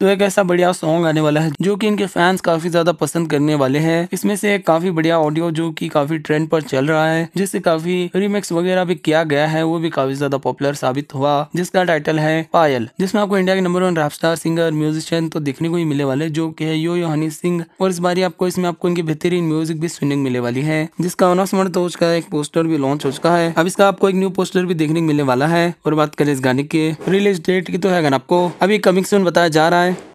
तो एक ऐसा बढ़िया सॉन्ग आने वाला है जो कि इनके फैंस काफी ज्यादा पसंद करने वाले हैं इसमें से एक काफी बढ़िया ऑडियो जो कि काफी ट्रेंड पर चल रहा है जिससे काफी रिमिक्स वगैरह भी किया गया है वो भी काफी ज्यादा पॉपुलर साबित हुआ जिसका टाइटल है पायल जिसमें आपको इंडिया के number one rap star singer musician तो देखने को ही मिलने वाले जो की है यो यो हनी सिंह और इस बार आपको इसमें आपको इनकी बेहतरीन म्यूजिक भी सुनने मिलने वाली है जिसका अनाउंसमेंट तो उसका एक पोस्टर भी लॉन्च हो चुका है अब इसका आपको एक न्यू पोस्टर भी देखने को मिलने वाला है और बात करें इस गाने के रिलीज डेट की तो है आपको अभी कमिंग सुन बताया जा रहा है Bye.